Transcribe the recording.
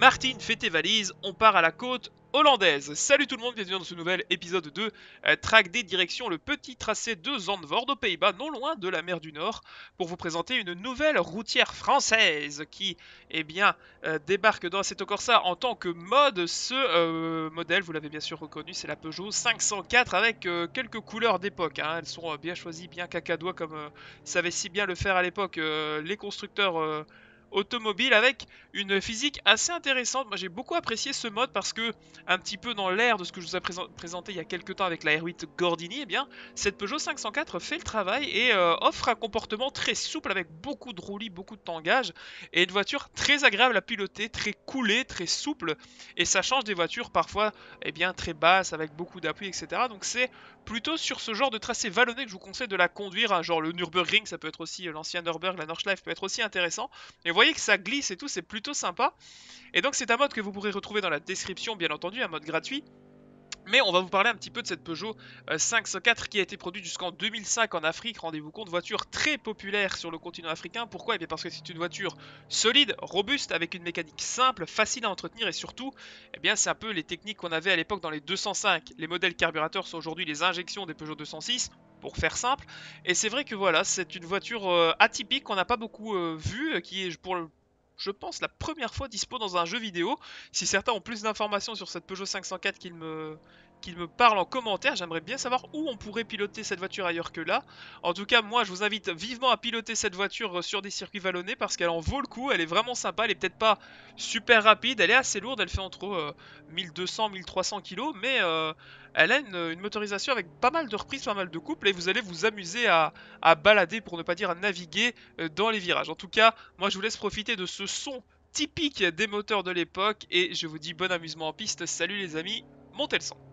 Martine, fais tes valises, on part à la côte hollandaise. Salut tout le monde, bienvenue dans ce nouvel épisode de euh, Track des Directions, le petit tracé de Zandvoort aux Pays-Bas, non loin de la mer du Nord, pour vous présenter une nouvelle routière française qui, eh bien, euh, débarque dans cette Corsa en tant que mode. Ce euh, modèle, vous l'avez bien sûr reconnu, c'est la Peugeot 504 avec quelques couleurs d'époque. Hein. Elles sont bien choisies, bien cacadois comme savait si bien le faire à l'époque les constructeurs automobile avec une physique assez intéressante. Moi j'ai beaucoup apprécié ce mode parce que un petit peu dans l'air de ce que je vous ai présenté il y a quelques temps avec la R8 Gordini, et eh bien cette Peugeot 504 fait le travail et euh, offre un comportement très souple avec beaucoup de roulis, beaucoup de tangage et une voiture très agréable à piloter, très coulée, très souple et ça change des voitures parfois eh bien très basses avec beaucoup d'appui etc. Donc c'est plutôt sur ce genre de tracé vallonné que je vous conseille de la conduire, hein, genre le Nürburgring, ça peut être aussi euh, l'ancien Nürburgring, la Nordschleife peut être aussi intéressant. Et vous voyez que ça glisse et tout, c'est plutôt sympa. Et donc c'est un mode que vous pourrez retrouver dans la description, bien entendu, un mode gratuit. Mais on va vous parler un petit peu de cette Peugeot 504 euh, qui a été produite jusqu'en 2005 en Afrique. Rendez-vous compte, voiture très populaire sur le continent africain. Pourquoi Eh bien parce que c'est une voiture solide, robuste, avec une mécanique simple, facile à entretenir et surtout, eh bien c'est un peu les techniques qu'on avait à l'époque dans les 205. Les modèles carburateurs sont aujourd'hui les injections des Peugeot 206 pour faire simple. Et c'est vrai que voilà, c'est une voiture euh, atypique qu'on n'a pas beaucoup euh, vue, qui est pour, le je pense, la première fois dispo dans un jeu vidéo. Si certains ont plus d'informations sur cette Peugeot 504 qu'ils me, qu'il me parle en commentaire. J'aimerais bien savoir où on pourrait piloter cette voiture ailleurs que là. En tout cas, moi, je vous invite vivement à piloter cette voiture euh, sur des circuits vallonnés parce qu'elle en vaut le coup. Elle est vraiment sympa. Elle est peut-être pas super rapide. Elle est assez lourde. Elle fait entre 1200-1300 euh, kg, mais euh, elle a une, motorisation avec pas mal de reprises, pas mal de couples. Et vous allez vous amuser à, balader, pour ne pas dire à naviguer dans les virages. En tout cas, moi, je vous laisse profiter de ce son typique des moteurs de l'époque et je vous dis bon amusement en piste. Salut les amis, montez le sang